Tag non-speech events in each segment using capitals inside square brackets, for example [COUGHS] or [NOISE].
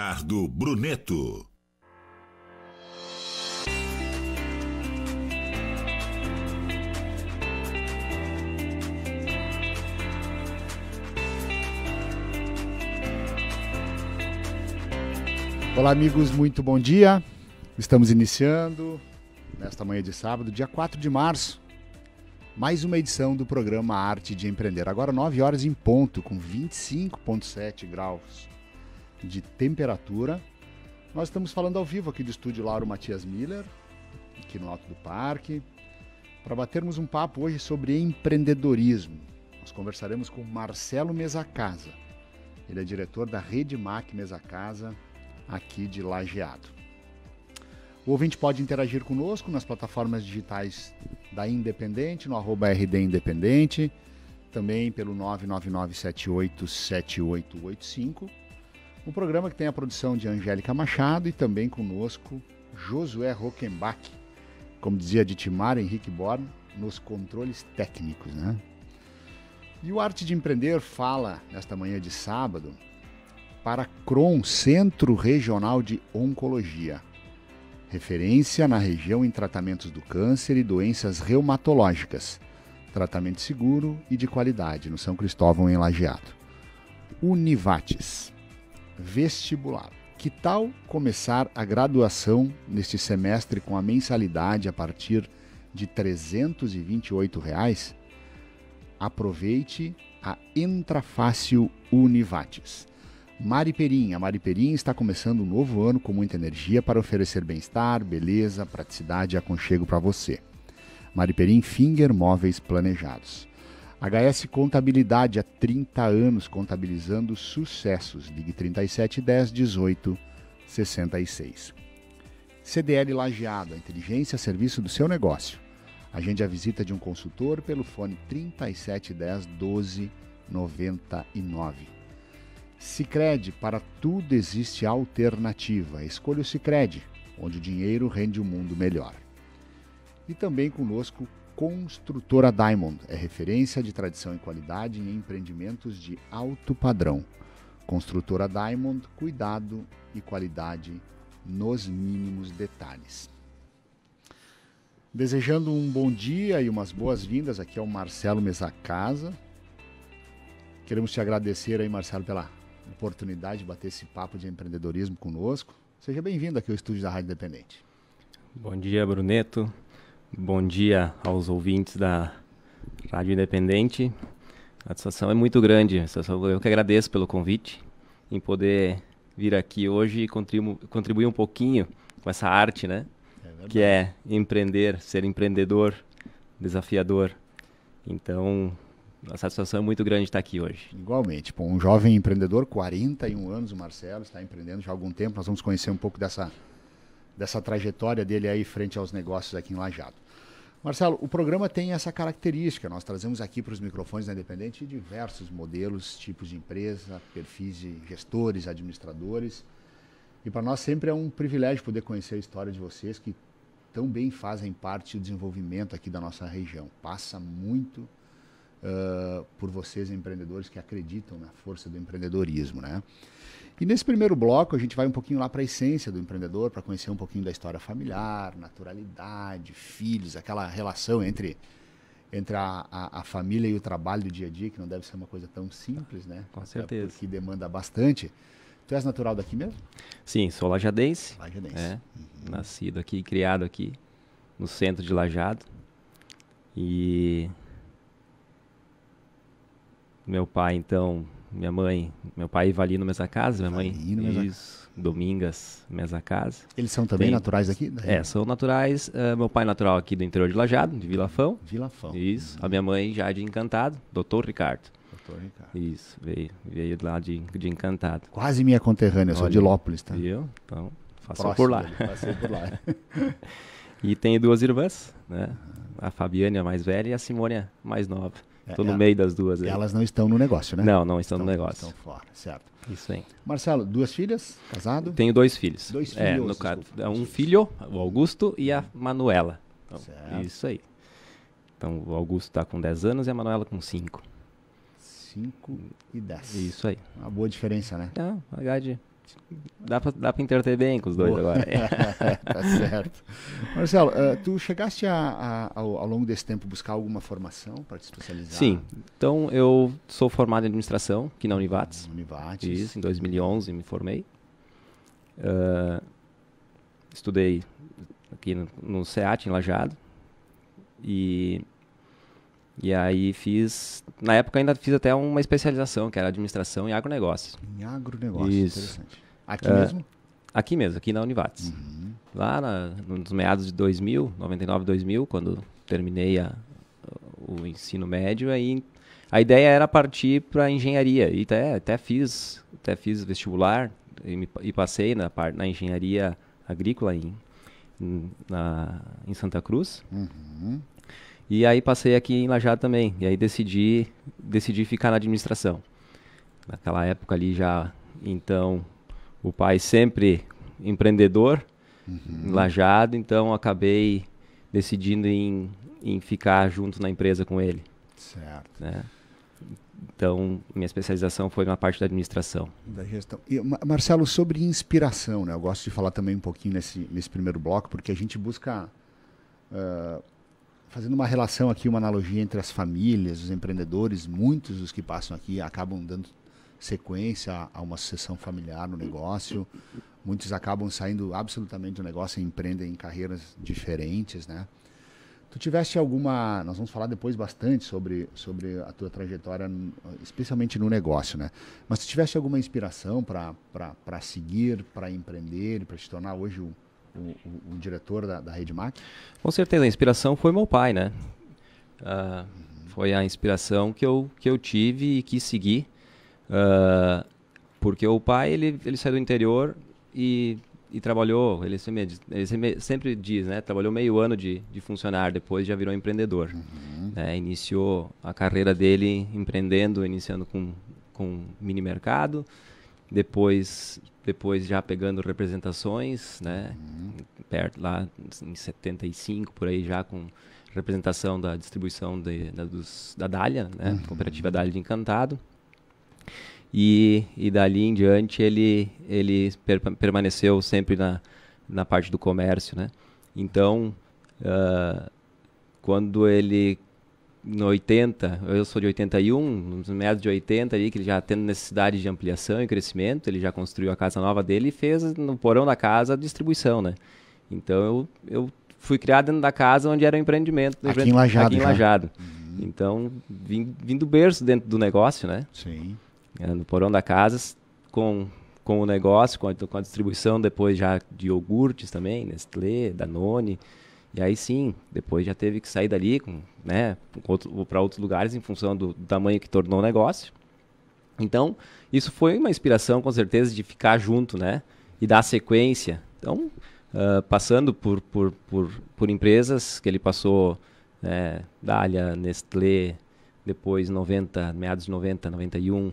Ricardo Bruneto. Olá, amigos, muito bom dia. Estamos iniciando nesta manhã de sábado, dia 4 de março, mais uma edição do programa Arte de Empreender. Agora, 9 horas em ponto, com 25,7 graus de temperatura. Nós estamos falando ao vivo aqui do estúdio Lauro Matias Miller, aqui no Alto do Parque, para batermos um papo hoje sobre empreendedorismo. Nós conversaremos com Marcelo Mesa Casa. Ele é diretor da Rede Mac Mesa Casa, aqui de Lajeado. O ouvinte pode interagir conosco nas plataformas digitais da Independente, no arroba RD Independente, também pelo 999787885 o programa que tem a produção de Angélica Machado e também conosco Josué Rockenbach, como dizia Ditmar Henrique Born, nos controles técnicos, né? E o Arte de Empreender fala, nesta manhã de sábado, para CRON, Centro Regional de Oncologia, referência na região em tratamentos do câncer e doenças reumatológicas, tratamento seguro e de qualidade no São Cristóvão em Lajeado. Univates vestibular. Que tal começar a graduação neste semestre com a mensalidade a partir de R$ 328? Reais? Aproveite a Entrafácil Univates. Mari Perim. A Mari Perim está começando um novo ano com muita energia para oferecer bem-estar, beleza, praticidade e aconchego para você. Mari Perim Finger Móveis Planejados. HS Contabilidade há 30 anos contabilizando sucessos. Ligue 37 10 18 66. CDL Lajeado, a inteligência a serviço do seu negócio. Agende a visita de um consultor pelo fone 37 10 12 99. Sicredi, para tudo existe alternativa. Escolha o Cicred, onde o dinheiro rende o um mundo melhor. E também conosco construtora Diamond é referência de tradição e qualidade em empreendimentos de alto padrão. Construtora Diamond, cuidado e qualidade nos mínimos detalhes. Desejando um bom dia e umas boas-vindas aqui ao é Marcelo Mesa Casa. Queremos te agradecer aí, Marcelo, pela oportunidade de bater esse papo de empreendedorismo conosco. Seja bem-vindo aqui ao estúdio da Rádio Independente. Bom dia, Bruneto. Bom dia aos ouvintes da Rádio Independente. A satisfação é muito grande. Eu que agradeço pelo convite em poder vir aqui hoje e contribu contribuir um pouquinho com essa arte, né? É que é empreender, ser empreendedor, desafiador. Então, a satisfação é muito grande estar aqui hoje. Igualmente. Bom, um jovem empreendedor, 41 anos, o Marcelo, está empreendendo já há algum tempo. Nós vamos conhecer um pouco dessa dessa trajetória dele aí frente aos negócios aqui em Lajado. Marcelo, o programa tem essa característica. Nós trazemos aqui para os microfones da Independente diversos modelos, tipos de empresa, perfis de gestores, administradores. E para nós sempre é um privilégio poder conhecer a história de vocês que tão bem fazem parte do desenvolvimento aqui da nossa região. Passa muito uh, por vocês, empreendedores, que acreditam na força do empreendedorismo. Né? E nesse primeiro bloco, a gente vai um pouquinho lá para a essência do empreendedor, para conhecer um pouquinho da história familiar, naturalidade, filhos, aquela relação entre entre a, a, a, família e o trabalho do dia a dia, que não deve ser uma coisa tão simples, né? Com certeza. Que demanda bastante. Tu és natural daqui mesmo? Sim, sou lajadense. Lajadense. É, uhum. Nascido aqui, criado aqui, no centro de Lajado. E meu pai, então, minha mãe, meu pai no Mesa Casa, minha mãe isso, Domingas Mesa Casa. Eles são também Tem, naturais aqui? É, são naturais. Uh, meu pai é natural aqui do interior de Lajado, de Vilafão. Vilafão. Isso. A uhum. minha mãe já de Encantado, Doutor Ricardo. Doutor Ricardo. Isso, veio, veio lá de, de Encantado. Quase minha conterrânea, eu sou de Lópolis, tá? eu, então, faço por lá. Passei por lá. [LAUGHS] e tenho duas irmãs, né? A Fabiane, a mais velha, e a Simônia, mais nova. Estou é, no é. meio das duas. Aí. Elas não estão no negócio, né? Não, não estão, estão no negócio. Estão fora, certo. Isso aí. Marcelo, duas filhas, casado? Tenho dois filhos. Dois é, filhos. É, no caso, um filho, o Augusto, e a Manuela. Então, certo. Isso aí. Então, o Augusto está com 10 anos e a Manuela com 5. 5 e 10. Isso aí. Uma boa diferença, né? É, na verdade, Dá pra, dá pra interter bem com os dois Boa. agora. [LAUGHS] tá certo. Marcelo, uh, tu chegaste a, a, ao, ao, longo desse tempo buscar alguma formação para te especializar? Sim. Então, eu sou formado em administração aqui na Univates. Univates. Isso, em 2011 me formei. Uh, estudei aqui no, no SEAT, em Lajado. E e aí fiz, na época ainda fiz até uma especialização, que era administração e agronegócios. Em agronegócios, Isso. interessante. Aqui é, mesmo? Aqui mesmo, aqui na Univates. Uhum. Lá na, nos meados de 2000, 99, 2000, quando terminei a, o ensino médio, aí a ideia era partir para engenharia. E até, até, fiz, até fiz vestibular e, me, e passei na, na engenharia agrícola em, na, em Santa Cruz. Uhum. E aí passei aqui em Lajado também. E aí decidi, decidi ficar na administração. Naquela época ali já, então, o pai sempre empreendedor, uhum. em Lajado, então acabei decidindo em, em ficar junto na empresa com ele. Certo. Né? Então, minha especialização foi na parte da administração. Da gestão. E, Marcelo, sobre inspiração, né? Eu gosto de falar também um pouquinho nesse, nesse primeiro bloco, porque a gente busca uh, fazendo uma relação aqui, uma analogia entre as famílias, os empreendedores, muitos dos que passam aqui acabam dando sequência a uma sucessão familiar no negócio. Muitos acabam saindo absolutamente do negócio e empreendem em carreiras diferentes, né? Tu tiveste alguma, nós vamos falar depois bastante sobre sobre a tua trajetória, especialmente no negócio, né? Mas tu tiveste alguma inspiração para para seguir, para empreender, para se tornar hoje um? o, o diretor da, da Rede Mac? Com certeza, a inspiração foi meu pai, né? Uh, foi a inspiração que eu, que eu tive e que seguir, Uh, porque o pai, ele, ele saiu do interior e, e trabalhou, ele, sempre, ele sempre diz, né? Trabalhou meio ano de, de funcionário, depois já virou empreendedor. Uhum. Né? Iniciou a carreira dele empreendendo, iniciando com, com mini mercado, depois depois já pegando representações, né? Uhum. Perto lá em 75 por aí já com representação da distribuição de, da, né, dos, da Dália, né? Uhum. Cooperativa Dália de Encantado. E, e dali em diante ele ele per, permaneceu sempre na na parte do comércio, né? Então uh, quando ele no 80, eu sou de 81, nos meados de 80 ali, que ele já tendo necessidade de ampliação e crescimento, ele já construiu a casa nova dele e fez no porão da casa a distribuição, né? Então eu, eu fui criado dentro da casa onde era o empreendimento. Aqui empreendimento, em Lajado. Aqui em né? Lajado. Uhum. Então vim, vim do berço dentro do negócio, né? Sim. É, no porão da casa com, com o negócio, com a, com a distribuição depois já de iogurtes também, Nestlé, Danone... E aí sim, depois já teve que sair dali com, né, para outros lugares em função do, do tamanho que tornou o negócio. Então, isso foi uma inspiração, com certeza, de ficar junto, né? E dar sequência. Então, uh, passando por, por, por, por, empresas que ele passou, né, Dália, Nestlé, depois 90, meados de 90, 91, uh,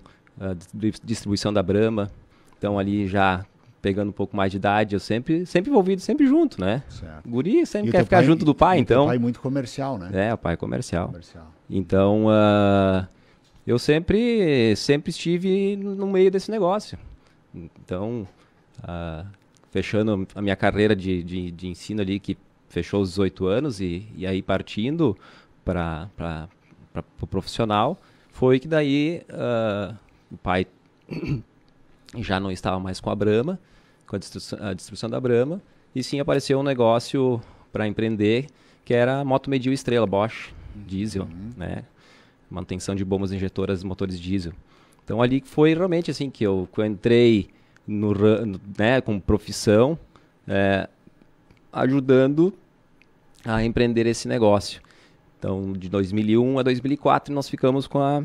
distribuição da Brahma. Então, ali já pegando um pouco mais de idade, eu sempre, sempre envolvido, sempre junto, né? Certo. Guri sempre quer ficar pai, junto do pai, então. O pai muito comercial, né? É, o pai é comercial. comercial. Então, uh, eu sempre, sempre estive no meio desse negócio. Então, uh, fechando a minha carreira de, de, de, ensino ali, que fechou os 18 anos, e, e aí partindo para o pro profissional, foi que daí uh, o pai [COUGHS] já não estava mais com a Brama com a destruição, a da Brahma, e sim apareceu um negócio para empreender que era a moto medil estrela Bosch diesel, uhum. né? Manutenção de bombas injetoras, motores diesel. Então ali foi realmente assim que eu, que eu entrei no, no, né, com profissão, é, ajudando a empreender esse negócio. Então, de 2001 a 2004, nós ficamos com, a,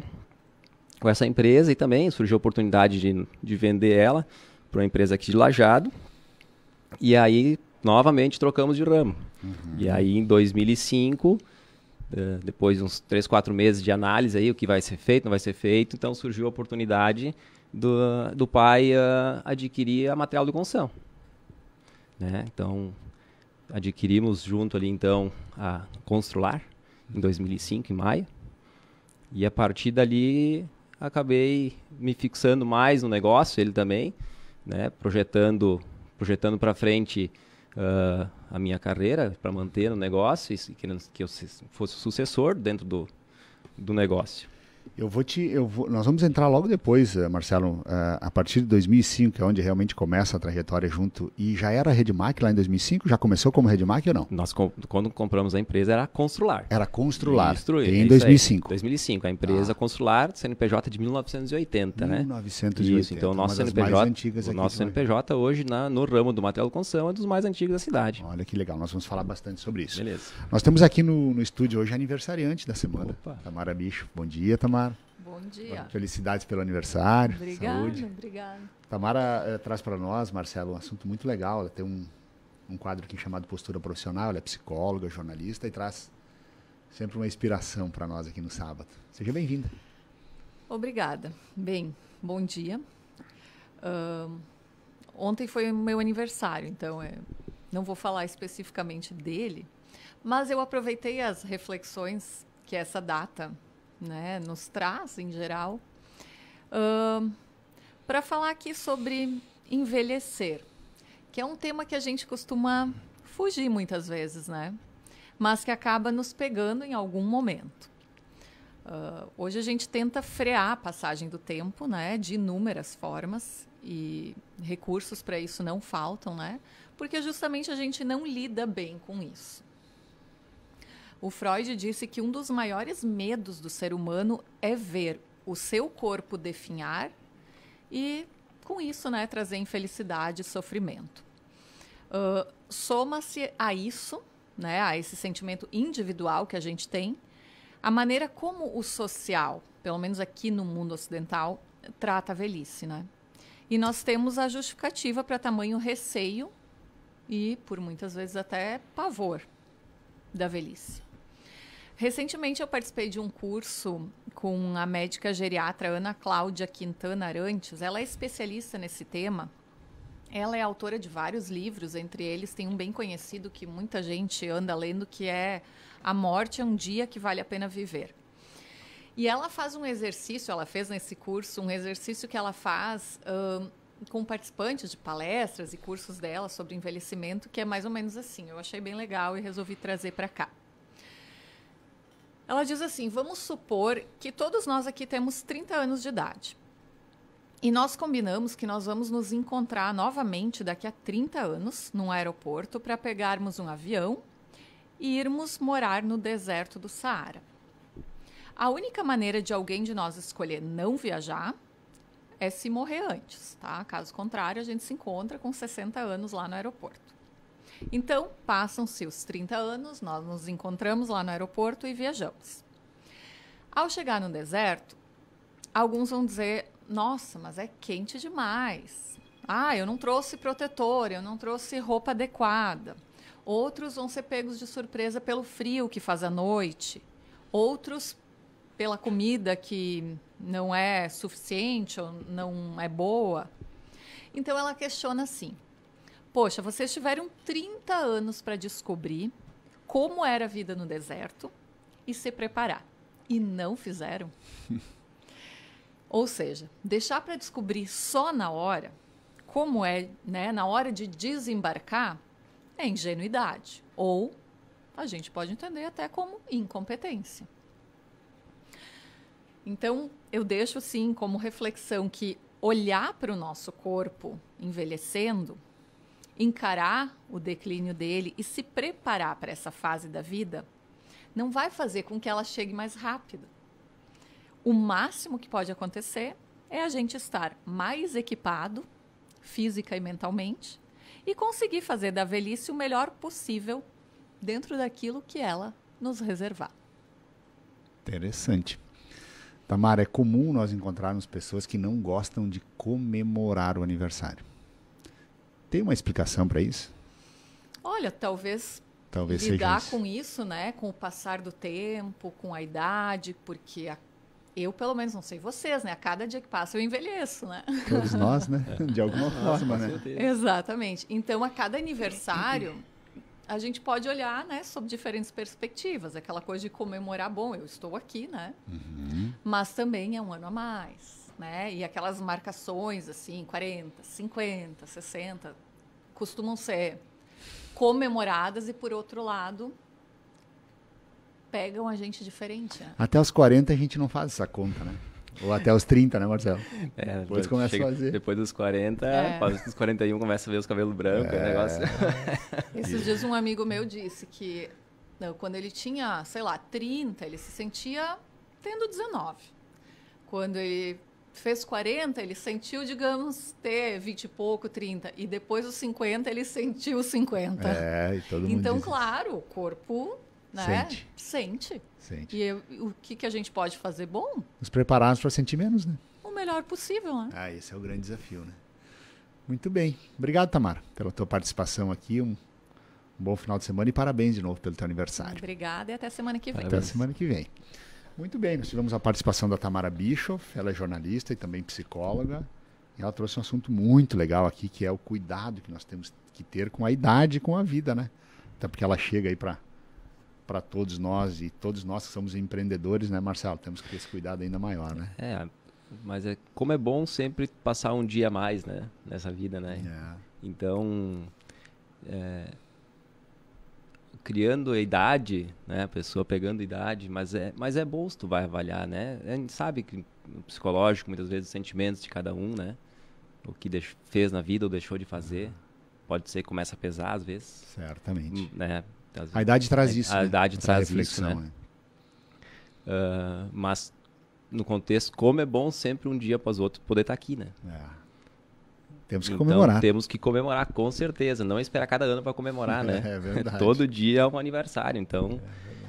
com essa empresa e também surgiu a oportunidade de, de vender ela para uma empresa aqui de Lajado. E aí, novamente, trocamos de ramo. Uhum. E aí, em 2005, eh, depois de uns 3, 4 meses de análise aí, o que vai ser feito, não vai ser feito, então surgiu a oportunidade do, do pai uh, adquirir a material do Conção. Né? Então, adquirimos junto ali, então, a Constrular, em 2005, em maio. E a partir dali, acabei me fixando mais no negócio, ele também né, projetando projetando para frente uh, a minha carreira, para manter o negócio e que, que eu fosse sucessor dentro do, do negócio. Eu vou te, eu vou, nós vamos entrar logo depois, eh, Marcelo, eh, a partir de 2005, que é onde realmente começa a trajetória junto. E já era Redmac lá em 2005? Já começou como Redmac ou não? Nós quando compramos a empresa era Constrular. Era Constrular. em 2005. É aí, 2005, a empresa ah. Constrular, CNPJ de 1980, 1980 né? 1980. Isso, então o nosso CNPJ, o nosso CNPJ hoje na, no ramo do material de construção é dos mais antigos da cidade. Olha que legal, nós vamos falar bastante sobre isso. Beleza. Nós temos aqui no, no estúdio hoje aniversariante da semana. Opa. Tamara Bicho, bom dia, Tamara. Tamara. Bom dia. Felicidades pelo aniversário. Obrigada, saúde. obrigada. Tamara eh, traz para nós, Marcelo, um assunto muito legal. Ela tem um, um quadro aqui chamado Postura Profissional. Ela é psicóloga, jornalista e traz sempre uma inspiração para nós aqui no sábado. Seja bem-vinda. Obrigada. Bem, bom dia. Uh, ontem foi o meu aniversário, então é, não vou falar especificamente dele, mas eu aproveitei as reflexões que essa data né, nos traz em geral. Uh, Para falar aqui sobre envelhecer, que é um tema que a gente costuma fugir muitas vezes, né? Mas que acaba nos pegando em algum momento. Uh, hoje a gente tenta frear a passagem do tempo, né, de inúmeras formas e recursos para isso não faltam, né? Porque justamente a gente não lida bem com isso. O Freud disse que um dos maiores medos do ser humano é ver o seu corpo definhar e, com isso, né, trazer infelicidade e sofrimento. Uh, Soma-se a isso, né, a esse sentimento individual que a gente tem, a maneira como o social, pelo menos aqui no mundo ocidental, trata a velhice, né? E nós temos a justificativa para tamanho receio e, por muitas vezes, até pavor da velhice. Recentemente eu participei de um curso com a médica geriatra Ana Cláudia Quintana Arantes. Ela é especialista nesse tema. Ela é autora de vários livros, entre eles tem um bem conhecido que muita gente anda lendo, que é A Morte é um Dia que Vale a Pena Viver. E ela faz um exercício, ela fez nesse curso, um exercício que ela faz com participantes de palestras e cursos dela sobre envelhecimento, que é mais ou menos assim. Eu achei bem legal e resolvi trazer para cá. Ela diz assim: vamos supor que todos nós aqui temos 30 anos de idade. E nós combinamos que nós vamos nos encontrar novamente daqui a 30 anos num aeroporto para pegarmos um avião e irmos morar no deserto do Saara. A única maneira de alguém de nós escolher não viajar é se morrer antes, tá? Caso contrário, a gente se encontra com 60 anos lá no aeroporto. Então, passam-se os 30 anos, nós nos encontramos lá no aeroporto e viajamos. Ao chegar no deserto, alguns vão dizer: nossa, mas é quente demais. Ah, eu não trouxe protetor, eu não trouxe roupa adequada. Outros vão ser pegos de surpresa pelo frio que faz à noite. Outros pela comida que não é suficiente ou não é boa. Então ela questiona assim: poxa, vocês tiveram 30 anos para descobrir como era a vida no deserto e se preparar. E não fizeram. [LAUGHS] Ou seja, deixar para descobrir só na hora, como é, né, na hora de desembarcar, é ingenuidade. Ou a gente pode entender até como incompetência. Então, eu deixo assim como reflexão que olhar para o nosso corpo envelhecendo encarar o declínio dele e se preparar para essa fase da vida, não vai fazer com que ela chegue mais rápido. O máximo que pode acontecer é a gente estar mais equipado, física e mentalmente, e conseguir fazer da velhice o melhor possível dentro daquilo que ela nos reservar. Interessante. Tamara, é comum nós encontrarmos pessoas que não gostam de comemorar o aniversário. Tem uma explicação para isso? Olha, talvez Talvez lidar com isso, né? Com o passar do tempo, com a idade, porque a, eu, pelo menos, não sei vocês, né? A cada dia que passa eu envelheço, né? Todos nós, né? É. De alguma forma, né? Exatamente. Então, a cada aniversário, a gente pode olhar, né? Sob diferentes perspectivas. Aquela coisa de comemorar, bom, eu estou aqui, né? Uhum. Mas também é um ano a mais né? E aquelas marcações assim, 40, 50, 60, costumam ser comemoradas e por outro lado pegam a gente diferente. Né? Até os 40 a gente não faz essa conta, né? Ou até os 30, né, Marcelo? É, depois começa a fazer. Depois dos 40, é. os 41 começa a ver os cabelos brancos, é. negócio. [LAUGHS] Esses dias um amigo meu disse que não, quando ele tinha, sei lá, 30, ele se sentia tendo 19. Quando ele fez 40, ele sentiu, digamos, ter 20 e pouco, 30. E depois os 50, ele sentiu 50. É, e todo mundo Então, claro, isso. o corpo né? Sente. Sente. Sente. E o que, que a gente pode fazer bom? Nos prepararmos para sentir menos, né? O melhor possível, né? Ah, esse é o grande desafio, né? Muito bem. Obrigado, Tamara, pela tua participação aqui. Um bom final de semana e parabéns de novo pelo teu aniversário. Obrigada e até semana que vem. Parabéns. Até semana que vem. Muito bem, nós tivemos a participação da Tamara Bischoff, ela é jornalista e também psicóloga. E ela trouxe um assunto muito legal aqui, que é o cuidado que nós temos que ter com a idade e com a vida, né? Até porque ela chega aí para para todos nós e todos nós que somos empreendedores, né, Marcelo? Temos que ter esse cuidado ainda maior, né? É, mas é, como é bom sempre passar um dia a mais, né, nessa vida, né? É. Então, é, criando idade, né? A pessoa pegando idade, mas é, mas é se tu vai avaliar, né? A gente sabe que no psicológico, muitas vezes, os sentimentos de cada um, né? O que deixo, fez na vida ou deixou de fazer. Uhum. Pode ser que começa a pesar, às vezes. Certamente. Hum, né? Às, a idade traz é, isso. A, né? idade Essa traz reflexão, isso, né? né? Uh, mas, no contexto, como é bom sempre um dia após o outro poder estar tá aqui, né? É temos que então, comemorar. Temos que comemorar, com certeza. Não esperar cada ano para comemorar, [LAUGHS] é né? É verdade. [LAUGHS] Todo dia é um aniversário. Então,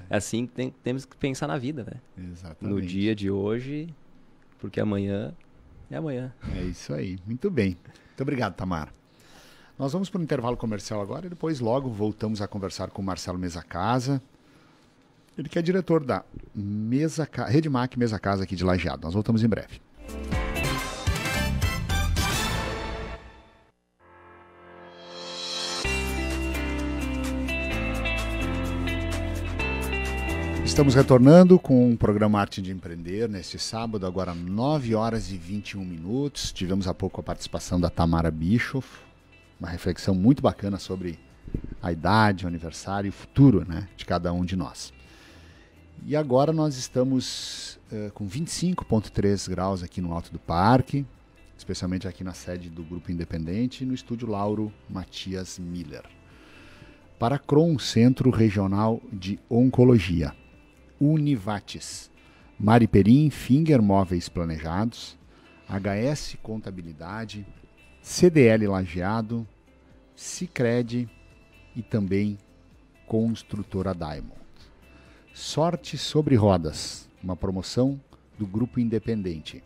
é assim que tem, temos que pensar na vida, né? Exatamente. No dia de hoje, porque amanhã é amanhã. É isso aí. Muito bem. Muito obrigado, Tamara. Nós vamos para um intervalo comercial agora e depois logo voltamos a conversar com o Marcelo Mesa Casa. Ele que é diretor da Mesa Ca... Mac Mesa Casa aqui de Lajeado. Nós voltamos em breve. Estamos retornando com o programa Arte de Empreender neste sábado, agora 9 horas e 21 minutos. Tivemos há pouco a participação da Tamara Bischoff, uma reflexão muito bacana sobre a idade, o aniversário e o futuro né, de cada um de nós. E agora nós estamos uh, com 25,3 graus aqui no Alto do Parque, especialmente aqui na sede do Grupo Independente, no estúdio Lauro Matias Miller. Para Cron, Centro Regional de Oncologia. Univates, Mariperim Finger Móveis Planejados, HS Contabilidade, CDL Lajeado, Cicred e também Construtora Diamond. Sorte sobre rodas, uma promoção do grupo independente.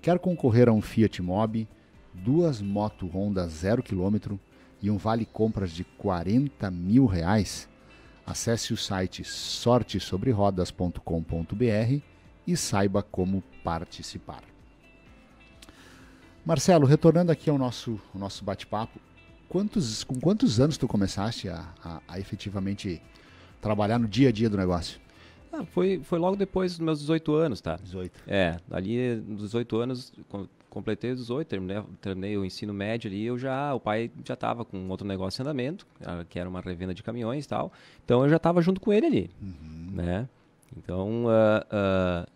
Quer concorrer a um Fiat Mobi, duas moto Honda 0km e um vale compras de 40 mil reais? Acesse o site sortesobrerodas.com.br e saiba como participar. Marcelo, retornando aqui ao nosso, ao nosso bate-papo, quantos, com quantos anos tu começaste a, a, a, efetivamente trabalhar no dia a dia do negócio? Ah, foi, foi logo depois dos meus 18 anos, tá? 18. É, ali nos 18 anos completei 18, terminei, terminei o ensino médio ali, eu já, o pai já estava com outro negócio em andamento, que era uma revenda de caminhões e tal. Então eu já estava junto com ele ali, uhum. né? Então uh, uh,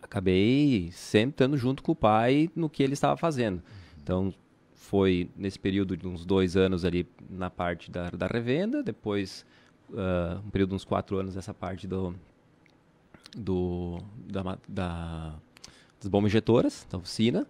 acabei sempre estando junto com o pai no que ele estava fazendo. Uhum. Então foi nesse período de uns dois anos ali na parte da, da revenda, depois uh, um período de uns quatro anos nessa parte do, do da, da das bombas injetoras, da então oficina,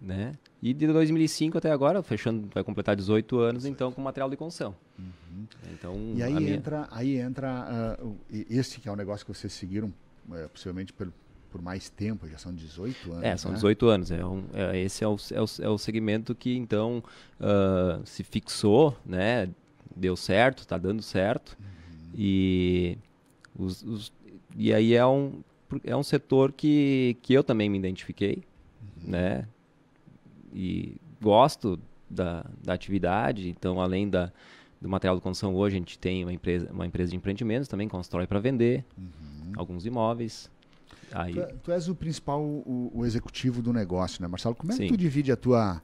né? E de 2005 até agora, fechando, vai completar 18 anos, então, com material de construção. Uhum. Então, e aí entra, minha... Ah, aí entra uh, esse que é o um negócio que vocês seguiram, uh, possivelmente por, por mais tempo, já são 18 anos. É, são né? 18 anos. É, um, é esse é o, é, o, é o segmento que, então, uh, se fixou, né? Deu certo, está dando certo. Uhum. E, os, os, e aí é um é um setor que, que eu também me identifiquei, uhum. né? E gosto da, da atividade, então além da, do material de construção hoje a gente tem uma empresa, uma empresa de empreendimentos também, constrói para vender uhum. alguns imóveis. Aí... Tu, é, tu, és o principal, o, o, executivo do negócio, né Marcelo? Como é Sim. que tu divide a tua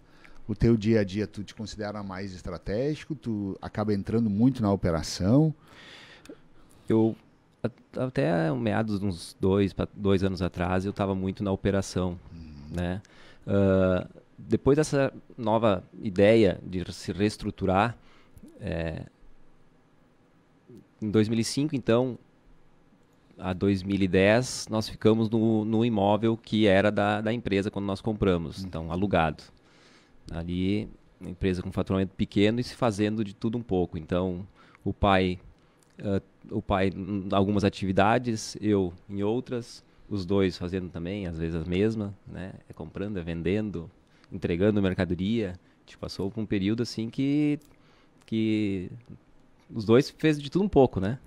o teu dia a dia tu te considera mais estratégico? Tu acaba entrando muito na operação? Eu até meados de uns dois, dois anos atrás, eu estava muito na operação, hum. né? Uh, depois dessa nova ideia de se reestruturar, é, em 2005, então, a 2010, nós ficamos no, no imóvel que era da, da empresa quando nós compramos, hum. então, alugado. Ali, empresa com faturamento pequeno e se fazendo de tudo um pouco. Então, o pai Uh, o pai em hum, algumas atividades, eu em outras, os dois fazendo também, às vezes as mesmas, né? É comprando, é vendendo, entregando mercadoria. A tipo, gente passou por um período assim que que os dois fez de tudo um pouco, né?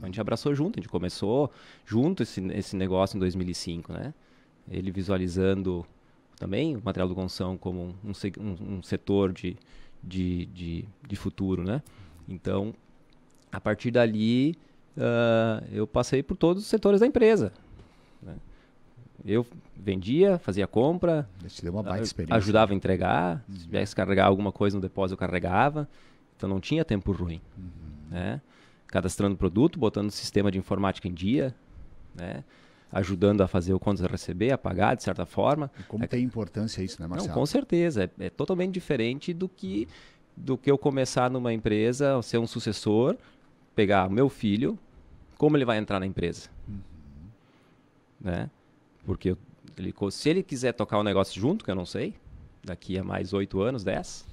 a gente abraçou junto, a gente começou junto esse, esse negócio em 2005, né? Ele visualizando também o material do Gonção como um, um, um setor de, de, de, de futuro, né? Então, a partir dali, uh, eu passei por todos os setores da empresa. Né? Eu vendia, fazia compra, ah, ajudava a né? entregar, uhum. se tivesse carregar alguma coisa no depósito, eu carregava. Então não tinha tempo ruim. Uhum. Né? Cadastrando produto, botando o sistema de informática em dia, né? ajudando a fazer o contas a receber, a pagar, de certa forma. E como é... tem importância isso, né, Marcelo? Não, com certeza. É, é totalmente diferente do que, uhum. do que eu começar numa empresa, ser um sucessor, pegar meu filho, como ele vai entrar na empresa? Uhum. Né? Porque ele, se ele quiser tocar o um negócio junto, que eu não sei, daqui a mais oito anos, dez,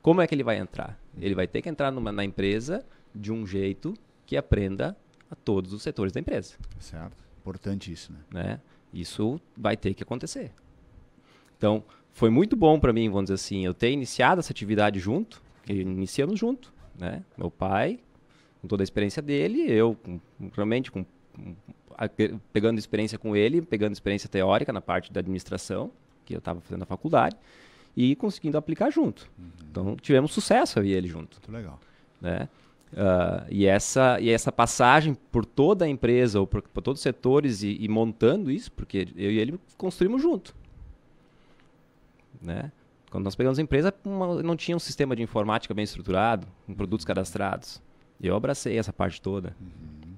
como é que ele vai entrar? Ele vai ter que entrar numa, na empresa de um jeito que aprenda a todos os setores da empresa. Certo. Importante isso, né? né? Isso vai ter que acontecer. Então, foi muito bom para mim, vamos dizer assim, eu ter iniciado essa atividade junto, iniciamos junto, né? Meu pai, com toda a experiência dele, eu realmente com, pegando experiência com ele, pegando experiência teórica na parte da administração, que eu estava fazendo na faculdade, e conseguindo aplicar junto. Uhum. Então tivemos sucesso eu e ele junto. Muito legal. Né? Uh, e, essa, e essa passagem por toda a empresa, ou por, por todos os setores, e, e, montando isso, porque eu e ele construímos junto. Né? Quando nós pegamos a empresa, uma, não tinha um sistema de informática bem estruturado, com produtos cadastrados. Eu abracei essa parte toda. Uhum.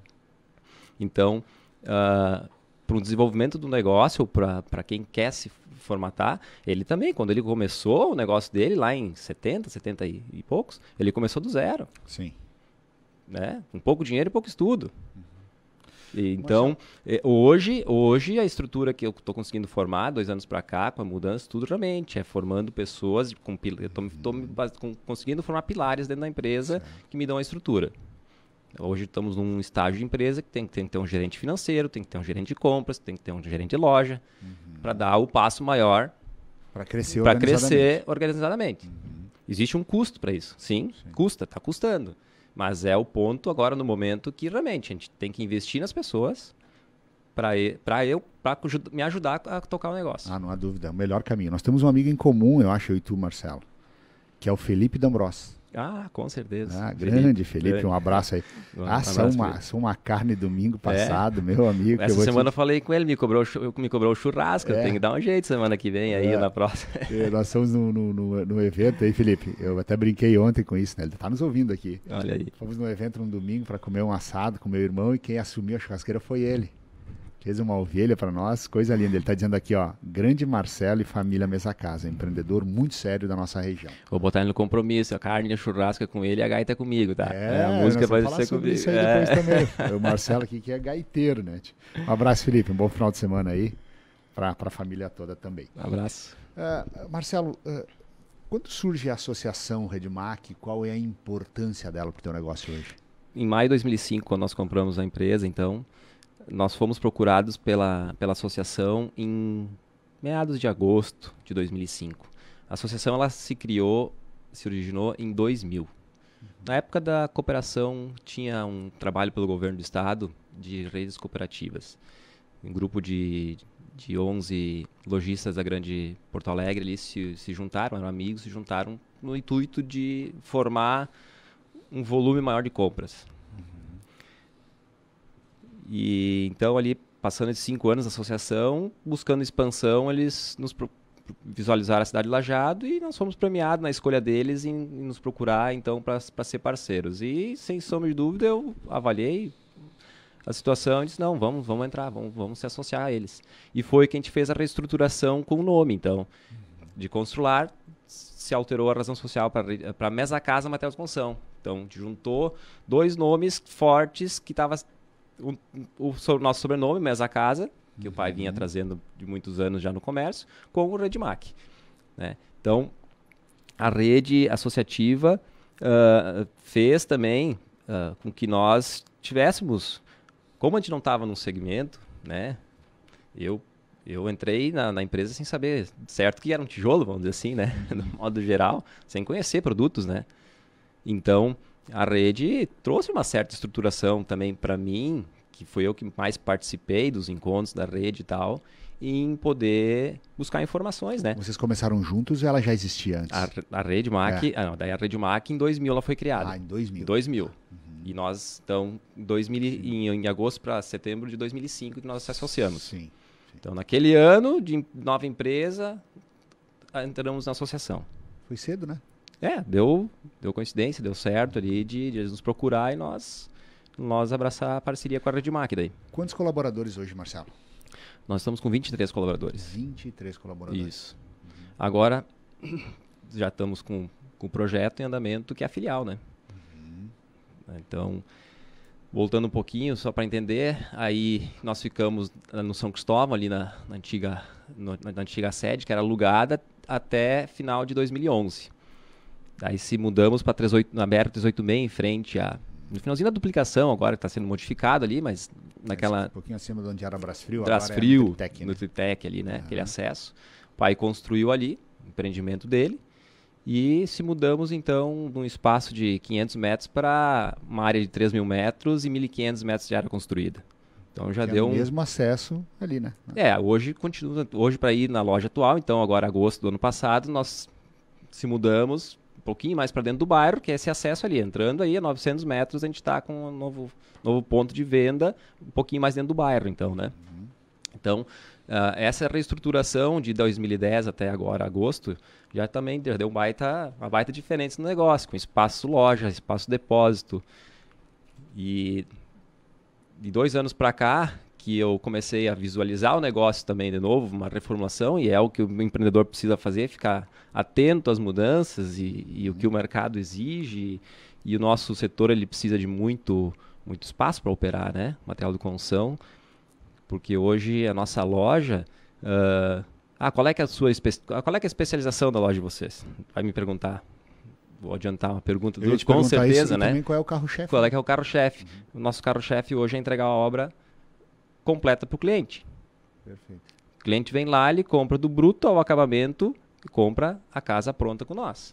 Então, uh, ah, para o desenvolvimento do negócio, para quem quer se formatar, ele também, quando ele começou o negócio dele lá em 70, 70 e, e poucos, ele começou do zero. Sim. Né? Com pouco dinheiro e pouco estudo. Uhum então, Mas... É, hoje, hoje a estrutura que eu estou conseguindo formar, dois anos para cá, com a mudança, tudo realmente é formando pessoas, estou conseguindo formar pilares dentro da empresa certo. que me dão a estrutura. Hoje estamos num estágio de empresa que tem, tem, que ter um gerente financeiro, tem que ter um gerente de compras, tem que ter um gerente de loja, uhum. para dar o passo maior para crescer organizadamente. Crescer organizadamente. Uhum. Existe um custo para isso, sim, sim. custa, está custando. Mas é o ponto agora no momento que realmente a gente tem que investir nas pessoas para eu para me ajudar a tocar o negócio. Ah, não há dúvida, é o melhor caminho. Nós temos um amigo em comum, eu acho, eu e tu, Marcelo, que é o Felipe D'Ambros. Ah, com certeza. Ah, grande, Felipe, Felipe um abraço aí. Um ah, abraço, uma, uma carne domingo é. passado, é. meu amigo. Essa semana te... eu falei com ele, me cobrou, me cobrou churrasco, é. tenho que dar um jeito semana que vem, aí é. na próxima. [LAUGHS] É, nós estamos no, no, no, no, evento aí, Felipe, eu até brinquei ontem com isso, né? Ele tá nos ouvindo aqui. Olha aí. Fomos no evento no domingo para comer um assado com meu irmão e quem assumiu a churrasqueira foi ele fez uma ovelha para nós, coisa linda. Ele está dizendo aqui, ó, grande Marcelo e família Mesa Casa, empreendedor muito sério da nossa região. Vou botar ele no compromisso, a carne, a churrasca com ele e a gaita comigo, tá? É, é a música vai ser comigo. Isso aí é. depois também. [LAUGHS] O Marcelo aqui que é gaiteiro, né? Um abraço, Felipe, um bom final de semana aí para a família toda também. Um abraço. Uh, Marcelo, uh, quando surge a associação Redmac, qual é a importância dela para o teu negócio hoje? Em maio de 2005, quando nós compramos a empresa, então, nós fomos procurados pela, pela associação em meados de agosto de 2005. A associação ela se criou, se originou em 2000. Na época da cooperação, tinha um trabalho pelo governo do estado de redes cooperativas. Um grupo de, de 11 lojistas da grande Porto Alegre ali se, se juntaram, eram amigos, se juntaram no intuito de formar um volume maior de compras. E então ali passando de cinco anos na associação, buscando expansão, eles nos visualizaram a cidade de Lajado e nós fomos premiados na escolha deles em, em nos procurar então para ser parceiros. E sem sombra de dúvida eu avaliei a situação e disse não, vamos, vamos entrar, vamos, vamos se associar a eles. E foi que a gente fez a reestruturação com o nome, então, de Constrular se alterou a razão social para mesa casa Matheus Concão. Então, juntou dois nomes fortes que estavam o, o, o nosso sobrenome, Mesa Casa, que uhum. o pai vinha uhum. trazendo de muitos anos já no comércio, com o Redmac. Né? Então, a rede associativa uh, fez também uh, com que nós tivéssemos, como a gente não estava num segmento, né? Eu eu entrei na, na, empresa sem saber certo que era um tijolo, vamos dizer assim, né? No [LAUGHS] modo geral, sem conhecer produtos, né? Então, a rede trouxe uma certa estruturação também para mim, que foi eu que mais participei dos encontros da rede e tal, em poder buscar informações, né? Vocês começaram juntos ou ela já existia antes? A, a Rede Mac, é. ah, não, daí a Rede Mac em 2000 ela foi criada. Ah, em 2000. Em 2000. Uhum. E nós, então, 2000, em, em agosto para setembro de 2005 que nós se associamos. Sim, sim. Então, naquele ano de nova empresa, entramos na associação. Foi cedo, né? É, deu, deu coincidência, deu certo ali de, de eles nos procurar e nós, nós abraçar a parceria com a Redmac daí. Quantos colaboradores hoje, Marcelo? Nós estamos com 23 colaboradores. 23 colaboradores. Isso. Uhum. Agora, [COUGHS] já estamos com, com o projeto em andamento que é a filial, né? Uhum. Então, voltando um pouquinho, só para entender, aí nós ficamos ah, no São Cristóvão, ali na, na antiga, no, na antiga sede, que era alugada até final de 2011. Aí se mudamos para 38, na BR 386 em frente a no finalzinho da duplicação agora está sendo modificado ali, mas naquela um pouquinho acima de onde era Brasfrio, Brasfrio, agora é Nutritec, né? ali, né, uhum. aquele acesso. O pai construiu ali, o empreendimento dele. E se mudamos então de um espaço de 500 metros para uma área de 3 mil metros e 1.500 metros de área construída. Então já é deu o um... mesmo acesso ali, né? É, hoje continua, hoje para ir na loja atual, então agora agosto do ano passado, nós se mudamos pouquinho mais para dentro do bairro, que é esse acesso ali. Entrando aí a 900 metros, a gente está com um novo, novo ponto de venda, um pouquinho mais dentro do bairro, então, né? Então, Uh, essa reestruturação de 2010 até agora, agosto, já também deu um baita, uma baita diferença no negócio, com espaço loja, espaço depósito. E de dois anos para cá, que eu comecei a visualizar o negócio também de novo, uma reformulação, e é o que o empreendedor precisa fazer, ficar atento às mudanças e, e o que o mercado exige. E, o nosso setor ele precisa de muito, muito espaço para operar, né? Material de construção, porque hoje a nossa loja. Uh, ah, qual é que é a sua espe... Ah, qual é, é a especialização da loja de vocês? Vai me perguntar vou adiantar uma pergunta do, com certeza, isso, né? qual é o carro-chefe? Qual é que é o carro-chefe? Uhum. O nosso carro-chefe hoje é entregar a obra completa para o cliente. Perfeito. O cliente vem lá, ele compra do bruto ao acabamento e compra a casa pronta com nós.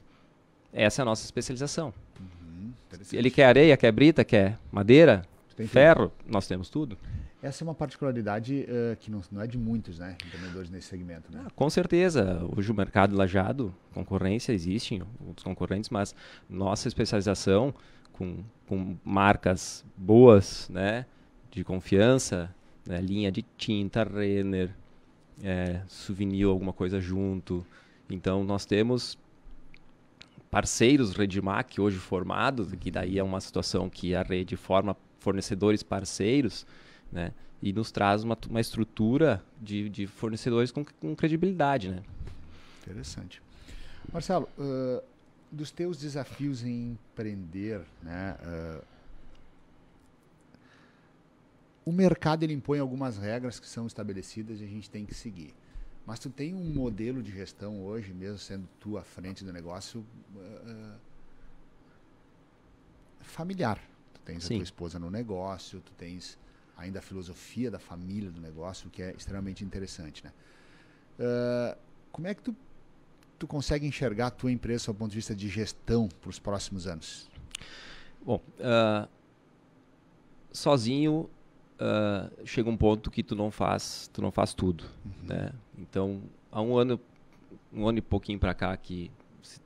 Essa é a nossa especialização. Uhum, ele quer areia, quer brita, quer madeira, ferro, nós temos tudo. Essa é uma particularidade uh, que não, não, é de muitos né, empreendedores nesse segmento. Né? Ah, com certeza. Hoje o mercado lajado, concorrência, existem outros concorrentes, mas nossa especialização com, com marcas boas, né, de confiança, né, linha de tinta, Renner, é, souvenir, alguma coisa junto. Então nós temos parceiros Redmac hoje formados, que daí é uma situação que a rede forma fornecedores parceiros, né? E nos traz uma, uma estrutura de, de fornecedores com, com credibilidade, né? Interessante. Marcelo, uh, dos teus desafios em empreender, né? Uh, o mercado ele impõe algumas regras que são estabelecidas e a gente tem que seguir. Mas tu tem um modelo de gestão hoje, mesmo sendo tu à frente do negócio, uh, familiar. Tu tens Sim. a tua esposa no negócio, tu tens ainda a filosofia da família do negócio, que é extremamente interessante, né? Uh, como é que tu, tu consegue enxergar a tua empresa do ponto de vista de gestão para os próximos anos? Bom, uh, sozinho ah, chega um ponto que tu não faz, tu não faz tudo, uhum. né? Então, há um ano, um ano e pouquinho para cá que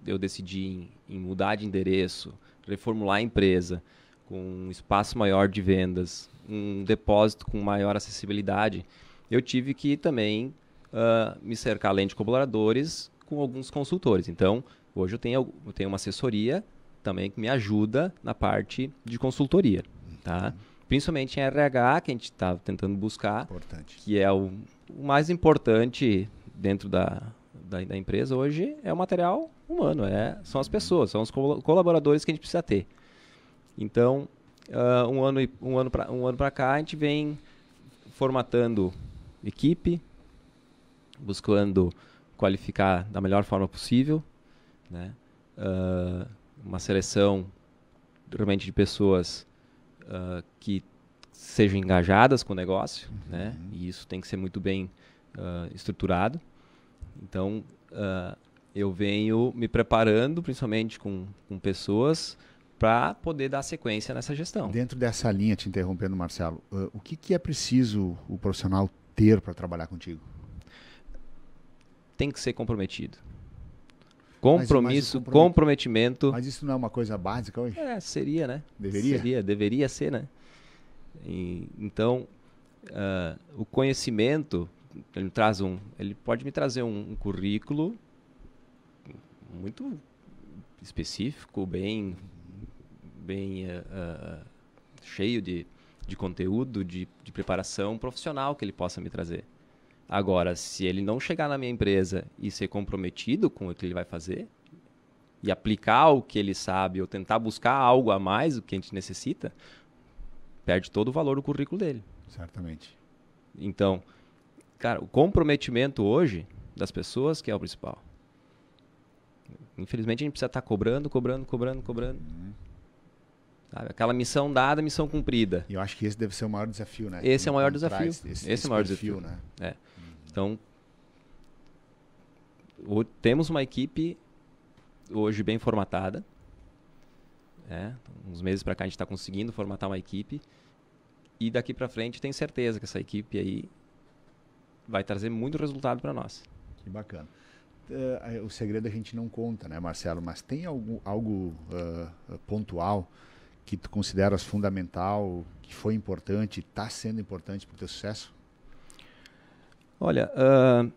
eu decidi em, em, mudar de endereço, reformular a empresa com um espaço maior de vendas, um depósito com maior acessibilidade, eu tive que também uh, me cercar além de colaboradores com alguns consultores. Então, hoje eu tenho, eu tenho uma assessoria também que me ajuda na parte de consultoria, tá? Uhum principalmente em RH, que a gente está tentando buscar, importante. que é o, o, mais importante dentro da, da, da, empresa hoje, é o material humano, é, são as pessoas, são os col colaboradores que a gente precisa ter. Então, uh, um ano, um ano para um ano cá, a gente vem formatando equipe, buscando qualificar da melhor forma possível, né? Uh, uma seleção realmente de pessoas uh, que sejam engajadas com o negócio, uhum. né? E isso tem que ser muito bem uh, estruturado. Então, uh, eu venho me preparando, principalmente com, com pessoas, para poder dar sequência nessa gestão. Dentro dessa linha, te interrompendo, Marcelo, uh, o que, que é preciso o profissional ter para trabalhar contigo? Tem que ser comprometido. Compromisso, mas, mas comprometimento. Mas isso não é uma coisa básica hoje? É, seria, né? Deveria? Seria, deveria ser, né? E, então, uh, o conhecimento, ele, traz um, ele pode me trazer um, um currículo muito específico, bem, bem uh, uh, cheio de, de conteúdo, de, de preparação profissional que ele possa me trazer. Agora, se ele não chegar na minha empresa e ser comprometido com o que ele vai fazer e aplicar o que ele sabe ou tentar buscar algo a mais do que a gente necessita, perde todo o valor do currículo dele. Certamente. Então, cara, o comprometimento hoje das pessoas que é o principal. Infelizmente a gente precisa estar tá cobrando, cobrando, cobrando, cobrando. Uhum. Sabe? Aquela missão dada, missão cumprida. E eu acho que esse deve ser o maior desafio, né? Esse é o maior desafio. Esse, esse, esse, é o maior desafio, desafio né? É. Então, o, temos uma equipe hoje bem formatada. É, uns meses para cá a gente está conseguindo formatar uma equipe. E daqui para frente tenho certeza que essa equipe aí vai trazer muito resultado para nós. Que bacana. É, o segredo a gente não conta, né, Marcelo? Mas tem algo, algo uh, pontual que tu consideras fundamental, que foi importante, está sendo importante para o teu sucesso? Olha, uh,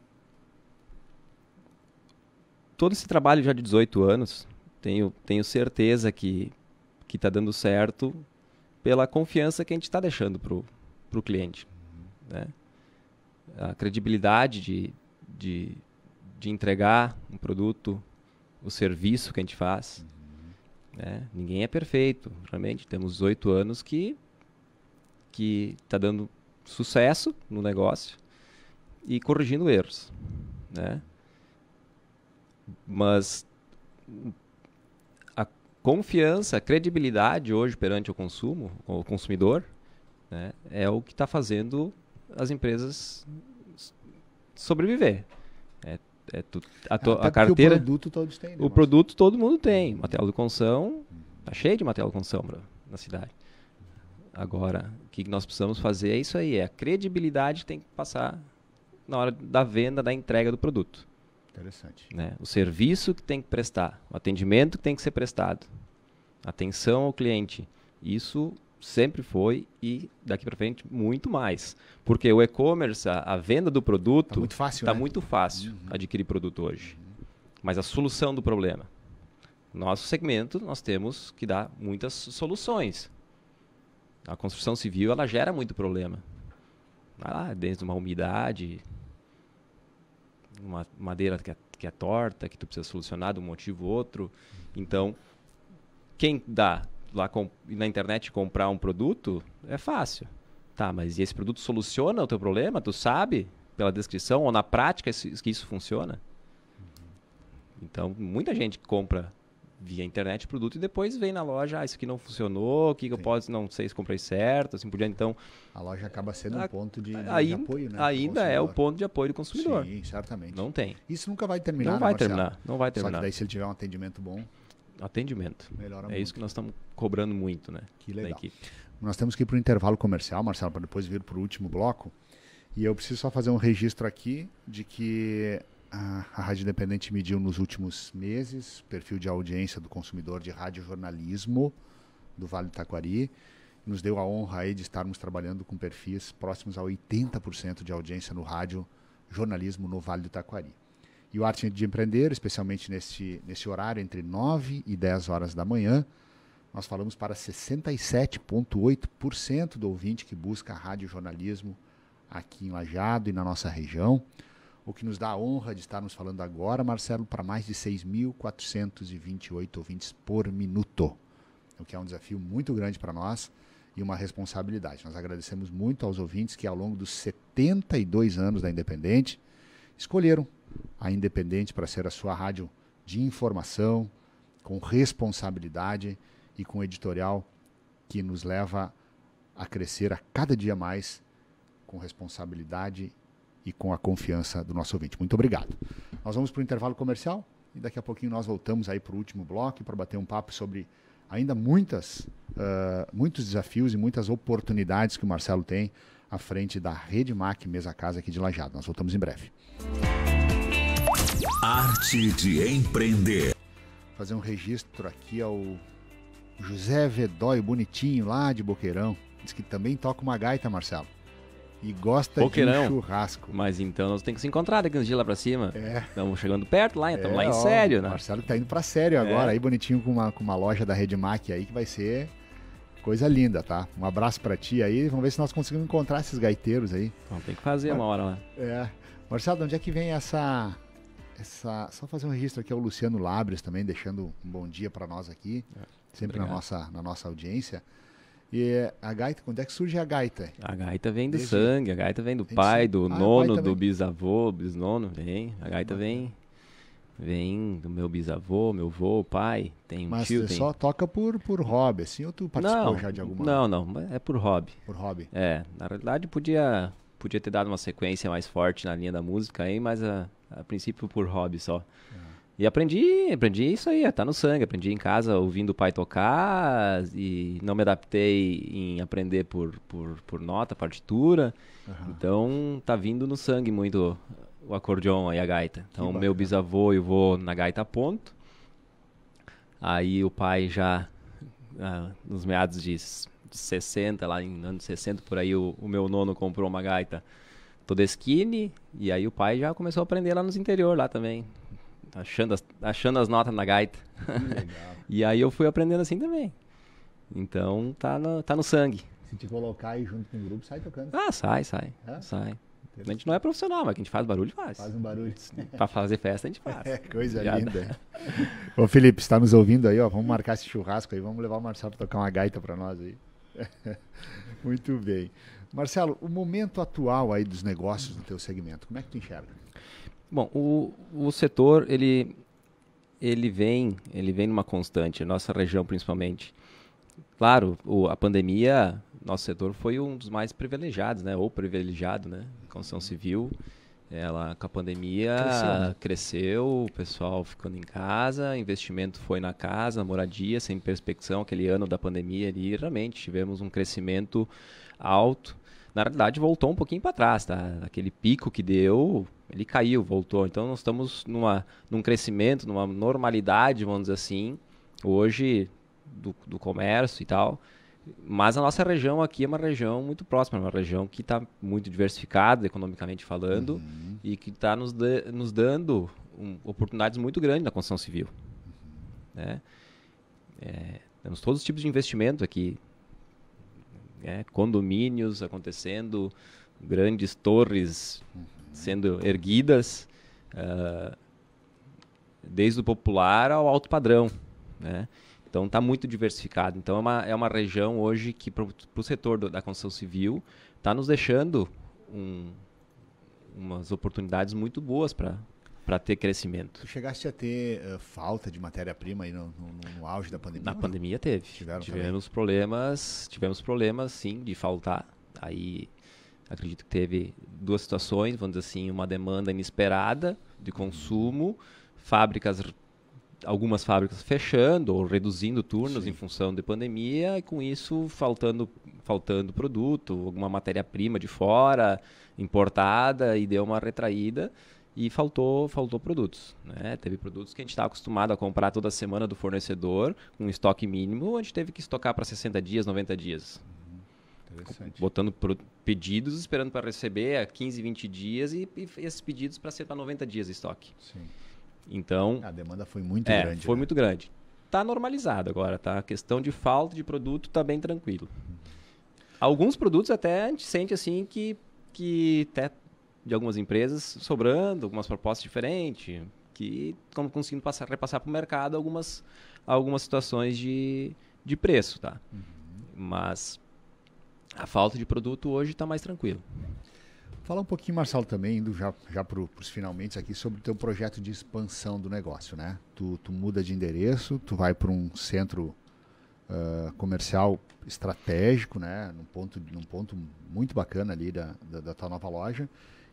todo esse trabalho já de 18 anos, tenho, tenho certeza que que está dando certo pela confiança que a gente está deixando para o cliente. Né? A credibilidade de, de, de entregar um produto, o serviço que a gente faz. Né? Ninguém é perfeito, realmente. Temos 18 anos que que está dando sucesso no negócio e corrigindo erros, né? Mas a confiança, a credibilidade hoje perante o consumo, o consumidor, né, é o que está fazendo as empresas sobreviver. É, é tu, a, to, a, carteira. O produto todos têm. Né, o mas... produto todo mundo tem. Material de construção, tá cheio de material de construção pra, na cidade. Agora, o que nós precisamos fazer é isso aí, é a credibilidade que tem que passar na hora da venda, da entrega do produto. Interessante. Né? O serviço que tem que prestar, o atendimento que tem que ser prestado, atenção ao cliente. Isso sempre foi e daqui para frente muito mais. Porque o e-commerce, a, a, venda do produto, está muito fácil, tá né? muito fácil uhum. adquirir produto hoje. Uhum. Mas a solução do problema. Nosso segmento, nós temos que dar muitas soluções. A construção civil, ela gera muito problema. Ah, desde uma umidade, uma madeira que é, que é torta, que tu precisa solucionar de um motivo ou outro. Então, quem dá lá com, na internet comprar um produto é fácil. Tá, mas e esse produto soluciona o teu problema? Tu sabe pela descrição ou na prática que isso funciona? Então, muita gente compra via internet o produto e depois vem na loja, ah, isso aqui não funcionou, o que, eu posso, não sei se comprei certo, assim por Então, a loja acaba sendo a, um ponto de, aí, de apoio, né? Ainda é o ponto de apoio do consumidor. Sim, certamente. Não tem. Isso nunca vai terminar, Não né, vai né, terminar, não vai terminar. Só que daí se ele tiver um atendimento bom... Atendimento. Melhora é muito. isso que nós estamos cobrando muito, né? Que legal. Nós temos que ir para o intervalo comercial, Marcelo, para depois vir para o último bloco. E eu preciso só fazer um registro aqui de que a, a Rádio Independente mediu nos últimos meses perfil de audiência do consumidor de rádio jornalismo do Vale do Taquari. Nos deu a honra aí de estarmos trabalhando com perfis próximos a 80% de audiência no rádio jornalismo no Vale do Taquari. E o Arte de Empreender, especialmente nesse horário entre 9 e 10 horas da manhã, nós falamos para 67,8% do ouvinte que busca rádio jornalismo aqui em Lajado e na nossa região o que nos dá a honra de estarmos falando agora, Marcelo, para mais de 6.428 ouvintes por minuto, o que é um desafio muito grande para nós e uma responsabilidade. Nós agradecemos muito aos ouvintes que, ao longo dos 72 anos da Independente, escolheram a Independente para ser a sua rádio de informação, com responsabilidade e com editorial que nos leva a crescer a cada dia mais com responsabilidade e com a confiança do nosso ouvinte. Muito obrigado. Nós vamos para o intervalo comercial e daqui a pouquinho nós voltamos aí para o último bloco para bater um papo sobre ainda muitas, uh, muitos desafios e muitas oportunidades que o Marcelo tem à frente da Rede Mac Mesa Casa aqui de Lajado. Nós voltamos em breve. Arte de empreender. Fazer um registro aqui ao José Vedói Bonitinho lá de Boqueirão. Diz que também toca uma gaita, Marcelo e gosta Boqueirão. de um churrasco. Mas então nós temos que se encontrar daqui uns dias lá pra cima. É. Estamos chegando perto lá, estamos é, lá em é, ó, sério, né? Marcelo tá indo pra sério é. agora, aí bonitinho com uma, com uma loja da Rede Mac aí que vai ser coisa linda, tá? Um abraço pra ti aí, vamos ver se nós conseguimos encontrar esses gaiteiros aí. Vamos ter que fazer uma hora lá. É. Marcelo, de onde é que vem essa... Essa, só fazer um registro aqui ao é Luciano Labres também, deixando um bom dia para nós aqui, é. sempre na nossa, na nossa audiência. E é a gaita, quando é que surge a gaita? A gaita vem do Desde... sangue, a gaita vem do pai, do ah, nono, do bisavô, bisnono, vem. A gaita vem vem do meu bisavô, meu avô, pai, tem um Mas tio. Mas você tem... só toca por, por hobby, assim, ou tu participou não, já de alguma? Não, não, é por hobby. Por hobby. É, na realidade podia podia ter dado uma sequência mais forte na linha da música aí, mas a, a princípio por hobby só. Ah. E aprendi, aprendi isso aí, tá no sangue. Aprendi em casa ouvindo o pai tocar e não me adaptei em aprender por, por, por nota, partitura. Uhum. Então tá vindo no sangue muito o acordeon e a gaita. Então meu bisavô e vou na gaita ponto. Aí o pai já ah, nos meados de 60, lá em anos 60 por aí, o, o meu nono comprou uma gaita toda skinny, e aí o pai já começou a aprender lá nos interior lá também achando as, achando as notas na gaita. [LAUGHS] e aí eu fui aprendendo assim também. Então tá no, tá no sangue. Se te colocar aí junto com o grupo, sai tocando. Ah, sai, sai. É? Sai. A gente não é profissional, mas quem a gente faz barulho, faz. Faz um barulho. [LAUGHS] Pra fazer festa, a gente faz. É, coisa Já linda. [LAUGHS] Ô, Felipe, está nos ouvindo aí, ó. Vamos marcar esse churrasco aí, vamos levar o Marcelo pra tocar uma gaita pra nós aí. Muito bem. Marcelo, o momento atual aí dos negócios no teu segmento, como é que tu enxerga? Bom, o, o setor ele ele vem ele vem numa constante, nossa região principalmente. Claro, o, a pandemia, nosso setor foi um dos mais privilegiados, né? Ou privilegiado, né? Construção civil, ela com a pandemia cresceu, né? cresceu, o pessoal ficando em casa, investimento foi na casa, moradia, sem perspectiva, aquele ano da pandemia ali, realmente tivemos um crescimento alto na realidade voltou um pouquinho para trás, tá? Aquele pico que deu, ele caiu, voltou. Então nós estamos numa, num crescimento, numa normalidade, vamos dizer assim, hoje do, do comércio e tal. Mas a nossa região aqui é uma região muito próxima, uma região que está muito diversificada economicamente falando uhum. e que está nos, nos dando um, oportunidades muito grandes na construção civil. Uhum. Né? É, temos todos os tipos de investimento aqui, né, condomínios acontecendo, grandes torres sendo erguidas, uh, desde o popular ao alto padrão. Né? Então está muito diversificado. Então é uma, é uma região hoje que para o setor do, da construção civil está nos deixando um, umas oportunidades muito boas para para ter crescimento. Tu chegaste a ter uh, falta de matéria-prima aí no, no, no, auge da pandemia? Na pandemia teve. Tiveram tivemos também? problemas, tivemos problemas sim de faltar. Aí acredito que teve duas situações, vamos dizer assim, uma demanda inesperada de consumo, fábricas algumas fábricas fechando ou reduzindo turnos Sim. em função de pandemia e com isso faltando faltando produto, alguma matéria-prima de fora, importada e deu uma retraída e faltou faltou produtos. Né? Teve produtos que a gente estava tá acostumado a comprar toda semana do fornecedor, com um estoque mínimo, a gente teve que estocar para 60 dias, 90 dias. Interessante. Botando pedidos, esperando para receber a 15, 20 dias e, e esses pedidos para ser para 90 dias de estoque. Sim. Então. A demanda foi muito é, grande. Foi né? muito grande. Está normalizado agora, tá? A questão de falta de produto está bem tranquilo. Uhum. Alguns produtos até a gente sente assim que, que até de algumas empresas sobrando, algumas propostas diferentes, que estão conseguindo passar, repassar para o mercado algumas, algumas situações de, de preço, tá? Uhum. Mas a falta de produto hoje está mais tranquilo. Fala um pouquinho, Marcelo, também, indo já, já para os finalmente aqui, sobre o teu projeto de expansão do negócio, né? Tu, tu muda de endereço, tu vai para um centro uh, comercial estratégico, né? Num ponto, num ponto muito bacana ali da, da, da tua nova loja.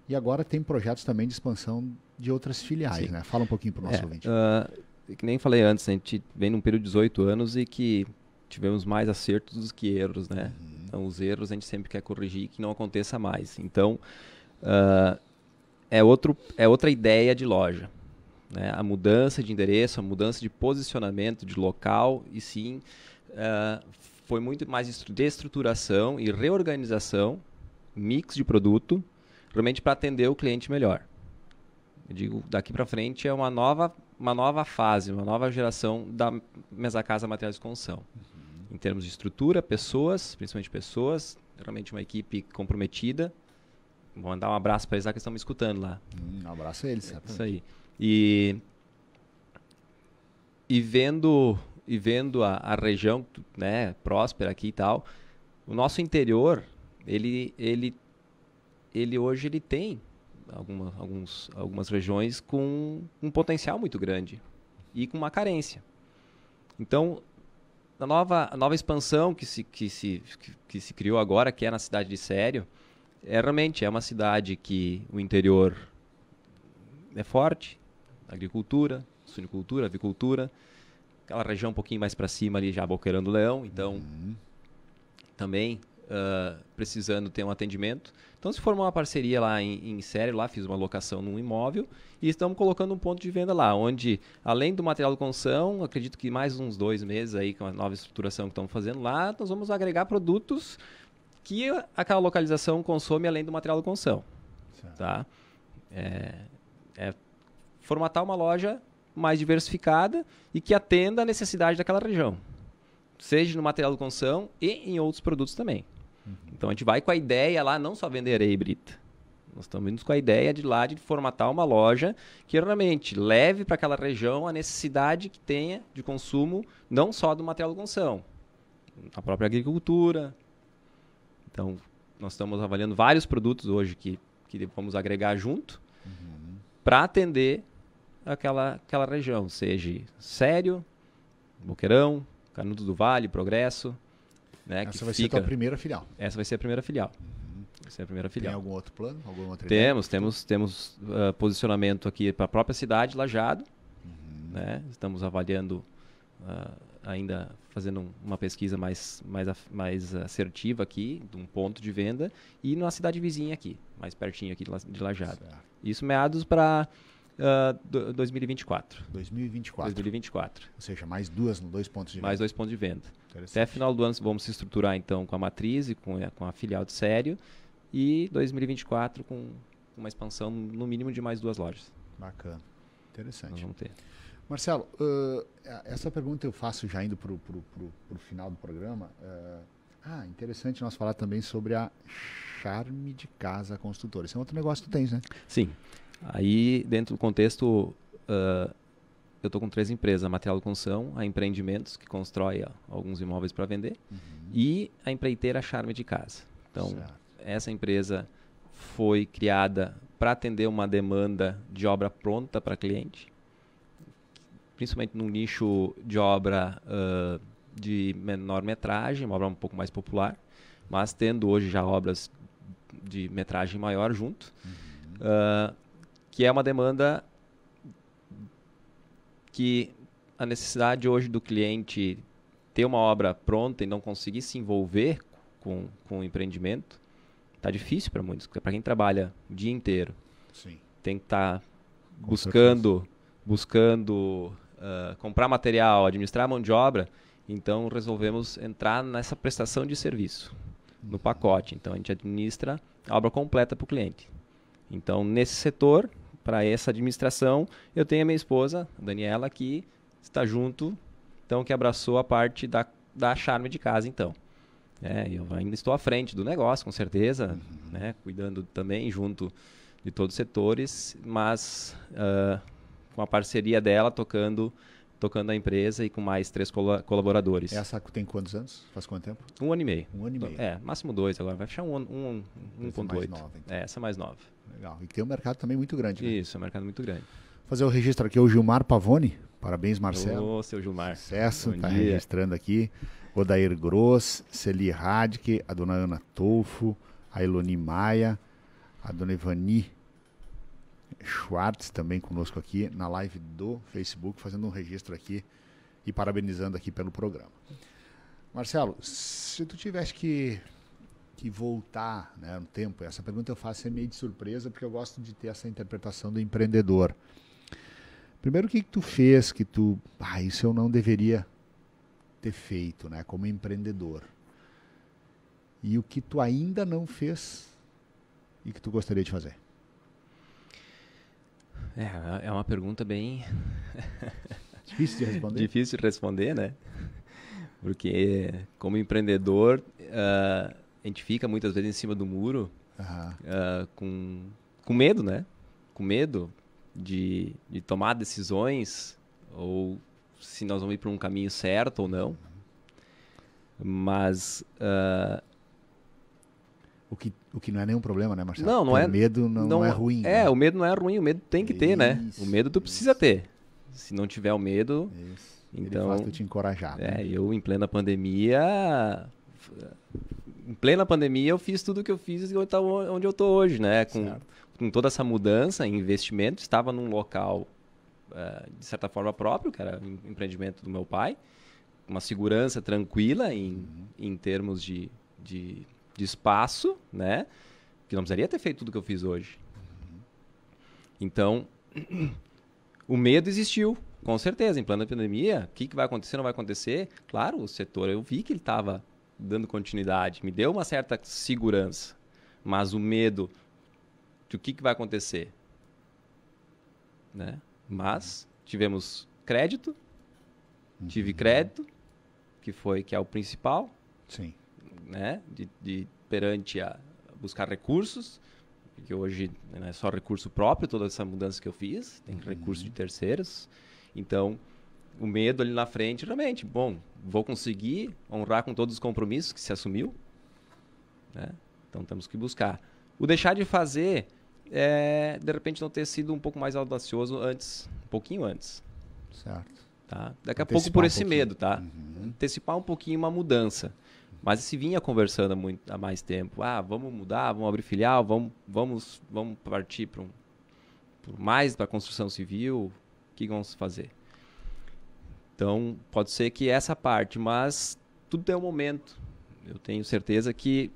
E agora tem projetos também de expansão de outras filiais, Sim. né? Fala um pouquinho para o nosso é, ouvinte. Uh, que nem falei antes, né, a gente vem num período de 18 anos e que tivemos mais acertos do que erros, né? Uhum. Então, os erros a gente sempre quer corrigir que não aconteça mais. Então, uh, é, outro, é outra ideia de loja. Né? A mudança de endereço, a mudança de posicionamento, de local, e sim, uh, foi muito mais de estruturação e reorganização, mix de produto, realmente para atender o cliente melhor. Eu digo, daqui para frente é uma nova, uma nova fase, uma nova geração da Mesa Casa Materiais de Construção. Uhum. Em termos de estrutura, pessoas, principalmente pessoas, realmente uma equipe comprometida. Vou mandar um abraço para eles lá que estão me escutando lá. Hum, um abraço a eles, sabe? Isso aí. E, e vendo, e vendo a, a região né, próspera aqui e tal, o nosso interior, ele, ele ele hoje ele tem alguma, alguns, algumas regiões com um potencial muito grande e com uma carência. Então, a nova, a nova expansão que se, que, se, que, que se criou agora, que é na cidade de Sério, é realmente é uma cidade que o interior é forte, agricultura, sunicultura, avicultura, aquela região um pouquinho mais para cima ali já Boqueirão do Leão, então uhum. também uh, precisando ter um atendimento. Então se formou uma parceria lá em, em série, lá fiz uma locação num imóvel e estamos colocando um ponto de venda lá, onde além do material de construção, acredito que mais uns dois meses aí com a nova estruturação que estamos fazendo lá, nós vamos agregar produtos que aquela localização consome além do material de construção, tá? É, é formatar uma loja mais diversificada e que atenda a necessidade daquela região, seja no material de construção e em outros produtos também. Então a gente vai com a ideia lá, não só vender e Brita. Nós estamos indo com a ideia de lá de formatar uma loja que realmente leve para aquela região a necessidade que tenha de consumo, não só do material de construção, a própria agricultura. Então, nós estamos avaliando vários produtos hoje que, que vamos agregar junto uhum. para atender aquela, aquela região, seja Sério, Boqueirão, Canudos do Vale, Progresso. Né, Essa vai fica... ser a primeira filial. Essa vai ser a primeira filial. Uhum. Essa é a primeira filial. Tem algum outro plano? temos, temos, temos uh, posicionamento aqui para a própria cidade, Lajado. Uhum. Né? Estamos avaliando, uh, ainda fazendo uma pesquisa mais, mais, mais assertiva aqui, de um ponto de venda, e na cidade vizinha aqui, mais pertinho aqui de Lajado. Certo. Isso meados para Uh, 2024. 2024. 2024. Ou seja, mais duas, dois pontos de venda. Mais dois pontos de venda. Até final do ano vamos se estruturar então com a matriz e com, é, com a filial de sério. E 2024 com uma expansão no mínimo de mais duas lojas. Bacana. Interessante. Nós vamos ter. Marcelo, uh, essa pergunta eu faço já indo para o final do programa. Uh, ah, interessante nós falar também sobre a Charme de Casa Construtora. Esse é um outro negócio que tu tens, né? Sim. Aí, dentro do contexto, uh, eu estou com três empresas: a Material de Construção, a Empreendimentos, que constrói alguns imóveis para vender, uhum. e a empreiteira Charme de Casa. Então, certo. essa empresa foi criada para atender uma demanda de obra pronta para cliente, principalmente num nicho de obra uh, de menor metragem, uma obra um pouco mais popular, mas tendo hoje já obras de metragem maior junto. Uhum. Uh, que é uma demanda que a necessidade hoje do cliente ter uma obra pronta e não conseguir se envolver com, com o empreendimento tá difícil para muitos, para quem trabalha o dia inteiro. Sim. Tem que estar tá buscando, buscando uh, comprar material, administrar mão de obra. Então resolvemos entrar nessa prestação de serviço no uhum. pacote. Então a gente administra a obra completa para o cliente. Então nesse setor para essa administração, eu tenho a minha esposa, a Daniela, que está junto, então que abraçou a parte da, da charme de casa, então. É, eu ainda estou à frente do negócio, com certeza, uhum. né? cuidando também junto de todos os setores, mas uh, com a parceria dela tocando tocando a empresa e com mais três col colaboradores. Essa tem quantos anos? Faz quanto tempo? Um ano e meio. Um ano e meio. É, máximo dois agora. Vai fechar um, um, um é ponto mais nova, então. é, essa é mais nova. Legal. E tem um mercado também muito grande. Né? Isso, é um mercado muito grande. Fazer o registro aqui, o Gilmar Pavone. Parabéns, Marcelo. Ô, seu Gilmar. Sucesso, está registrando aqui. Odair Gross, Celie Radke, a dona Ana Tolfo, a Eloni Maia, a dona Ivani Schwartz também conosco aqui na live do Facebook, fazendo um registro aqui e parabenizando aqui pelo programa. Marcelo, se tu tivesse que, que voltar né, no tempo, essa pergunta eu faço é meio de surpresa, porque eu gosto de ter essa interpretação do empreendedor. Primeiro, o que, que tu fez que tu. Ah, isso eu não deveria ter feito, né, como empreendedor. E o que tu ainda não fez e que tu gostaria de fazer? É, é uma pergunta bem. [LAUGHS] Difícil de responder. Difícil de responder, né? Porque, como empreendedor, uh, a gente fica muitas vezes em cima do muro uhum. uh, com, com medo, né? Com medo de, de tomar decisões ou se nós vamos ir para um caminho certo ou não. Uhum. Mas uh, o que, o que não é nenhum problema, né, Marcelo? Não, não é. O medo não, não é ruim. É, né? o medo não é ruim, o medo tem que isso, ter, né? O medo tu precisa isso. ter. Se não tiver o medo. Isso. Então, Ele faz então, tu te encorajar. É, né? É, eu em plena pandemia. Em plena pandemia eu fiz tudo o que eu fiz e onde eu estou hoje, né? Com, com toda essa mudança em investimento, estava num local, é, de certa forma, próprio, que era um empreendimento do meu pai. Uma segurança tranquila em, uhum. em termos de, de de espaço, né? Que não precisaria ter feito tudo que eu fiz hoje. Então, o medo existiu, com certeza. Em plano da pandemia, o que, que vai acontecer, não vai acontecer? Claro, o setor, eu vi que ele estava dando continuidade, me deu uma certa segurança. Mas o medo de que, que vai acontecer, né? Mas tivemos crédito, tive uhum. crédito, que foi que é o principal. Sim né? De, de perante a buscar recursos, porque hoje né, não é só recurso próprio toda essa mudança que eu fiz, tem uhum. recurso de terceiros. Então, o medo ali na frente, realmente, bom, vou conseguir honrar com todos os compromissos que se assumiu, né? Então temos que buscar. O deixar de fazer é, de repente não ter sido um pouco mais audacioso antes, um pouquinho antes. Certo. Tá? Daqui a Antecipar pouco por esse um medo, tá? Uhum. Antecipar um pouquinho uma mudança. Mas se vinha conversando muito, há mais tempo. Ah, vamos mudar, vamos abrir filial, vamos, vamos, vamos partir para um, mais para construção civil. O que vamos fazer? Então, pode ser que essa parte, mas tudo tem é um momento. Eu tenho certeza que,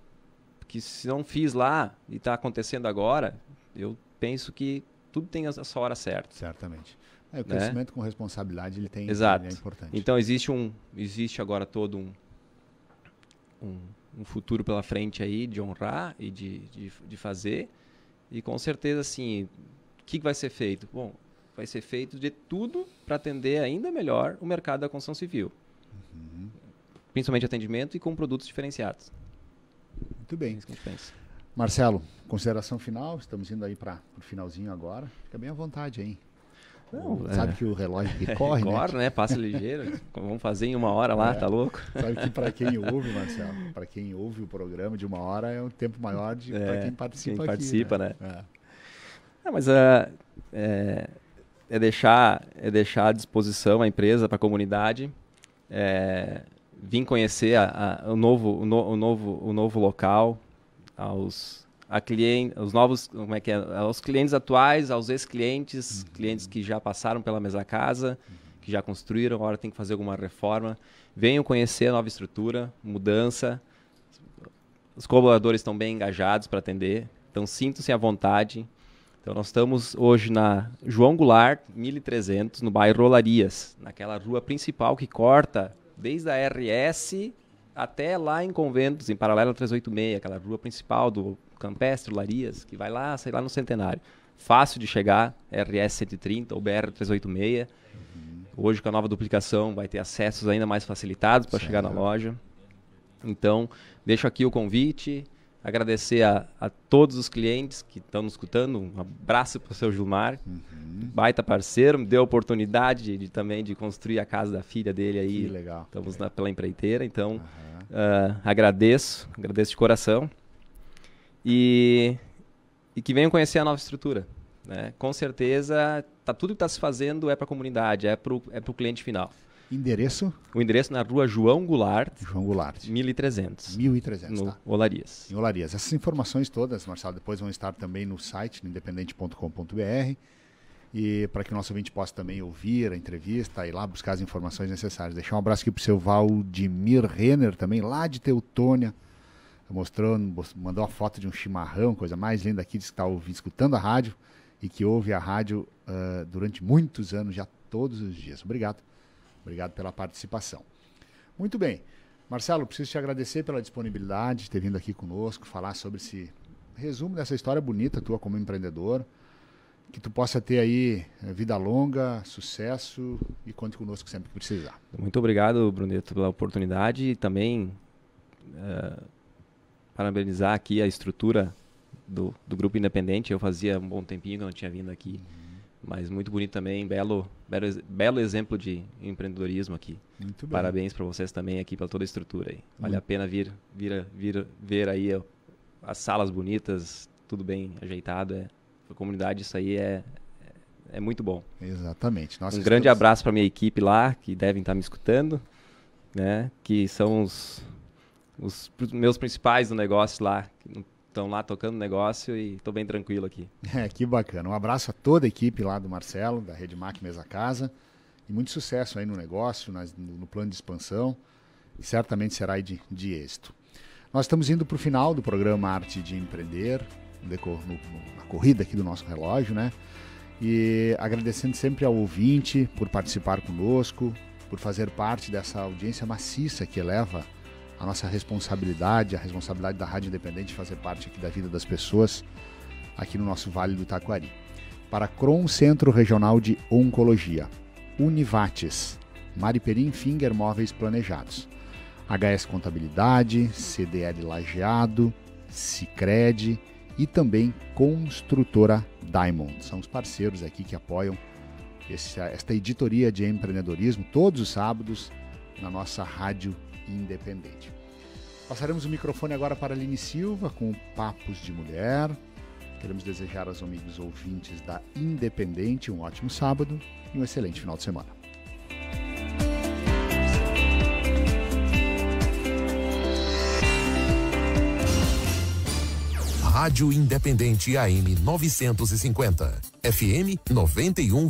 que se não fiz lá e está acontecendo agora, eu penso que tudo tem a sua hora certa. Certamente. É, o né? crescimento né? com responsabilidade ele tem Exato. Ele é importante. Então existe um existe agora todo um um, um futuro pela frente aí de honrar e de, de, de fazer. E com certeza, assim, o que vai ser feito? Bom, vai ser feito de tudo para atender ainda melhor o mercado da construção civil. Uhum. Principalmente atendimento e com produtos diferenciados. Muito bem. É Marcelo, consideração final? Estamos indo aí para o finalzinho agora. Fica bem à vontade aí. Não, é. sabe que o relógio que [LAUGHS] corre, né? né? Passa ligeiro. Vamos fazer em uma hora lá, é. tá louco? Sabe que para quem [LAUGHS] ouve, Marcelo, para quem ouve o programa de uma hora é um tempo maior de é, para quem participa. Quem participa, aqui, né? né? É. é mas uh, é, é deixar é deixar à disposição a empresa para a comunidade. É, Vim conhecer a, a, o, novo, o, no, o, novo, o novo local, aos, a cliente, os novos, como é que é, aos clientes atuais, aos ex-clientes, uhum. clientes que já passaram pela mesma casa, uhum. que já construíram, agora tem que fazer alguma reforma. Venham conhecer a nova estrutura, mudança. Os colaboradores estão bem engajados para atender, então sintam-se à vontade. Então nós estamos hoje na João Goulart, 1300, no bairro Rolarias, naquela rua principal que corta desde a RS até lá em Conventos, em paralelo 386, aquela rua principal do Campestre, Larias, que vai lá, sei lá, no Centenário. Fácil de chegar, RS 130 ou BR 386. Uhum. Hoje, com a nova duplicação, vai ter acessos ainda mais facilitados para chegar na loja. Então, deixo aqui o convite, agradecer a, a todos os clientes que estão nos escutando. Um abraço para o seu Gilmar, uhum. baita parceiro, me deu a oportunidade de, de, também de construir a casa da filha dele aí. Que legal. Estamos na, pela empreiteira, então uhum. uh, agradeço, agradeço de coração. E, e que venham conhecer a nova estrutura. Né? Com certeza, tá, tudo que está se fazendo é para a comunidade, é para o é pro cliente final. Endereço? O endereço na rua João Goulart. João Goulart. 1300. 1300, no tá. Olarias. Em Olarias. Essas informações todas, Marcelo, depois vão estar também no site, no independente.com.br. E para que o nosso ouvinte possa também ouvir a entrevista e lá buscar as informações necessárias. Deixar um abraço aqui para o seu Valdemir Renner também, lá de Teutônia. Tá mostrou, mandou a foto de um chimarrão, coisa mais linda aqui, disse que está escutando a rádio e que ouve a rádio uh, durante muitos anos, já todos os dias. Obrigado. Obrigado pela participação. Muito bem. Marcelo, preciso te agradecer pela disponibilidade de ter vindo aqui conosco, falar sobre esse resumo dessa história bonita tua como empreendedor. Que tu possa ter aí vida longa, sucesso e conte conosco sempre que precisar. Muito obrigado, Bruneto, pela oportunidade e também. Uh parabenizar aqui a estrutura do, do grupo independente. Eu fazia um bom tempinho que eu não tinha vindo aqui. Uhum. Mas muito bonito também, belo, belo, belo exemplo de empreendedorismo aqui. Muito bem. Parabéns para vocês também aqui pela toda a estrutura aí. Vale uhum. a pena vir, vir, vir ver aí as salas bonitas, tudo bem ajeitado. É, para a comunidade isso aí é, é, é muito bom. Exatamente. Nossa, um grande abraço para minha equipe lá, que devem estar tá me escutando, né? Que são os os meus principais do negócio lá, que estão lá tocando negócio e estou bem tranquilo aqui. [LAUGHS] É, que bacana. Um abraço a toda a equipe lá do Marcelo, da Rede Mac Mesa Casa. E muito sucesso aí no negócio, nas, no, no, plano de expansão. E certamente será de, de êxito. Nós estamos indo para o final do programa Arte de Empreender, no, no, na corrida aqui do nosso relógio, né? E agradecendo sempre ao ouvinte por participar conosco, por fazer parte dessa audiência maciça que eleva a nossa responsabilidade, a responsabilidade da Rádio Independente de fazer parte aqui da vida das pessoas aqui no nosso Vale do Taquari. Para Cron Centro Regional de Oncologia, Univates, Mariperim Finger Móveis Planejados, HS Contabilidade, CDL Lajeado, Cicred e também Construtora Diamond. São os parceiros aqui que apoiam esta editoria de empreendedorismo todos os sábados na nossa rádio independente. Passaremos o microfone agora para Aline Silva com Papos de Mulher. Queremos desejar aos amigos ouvintes da Independente um ótimo sábado e um excelente final de semana. Rádio Independente AM 950. FM 91.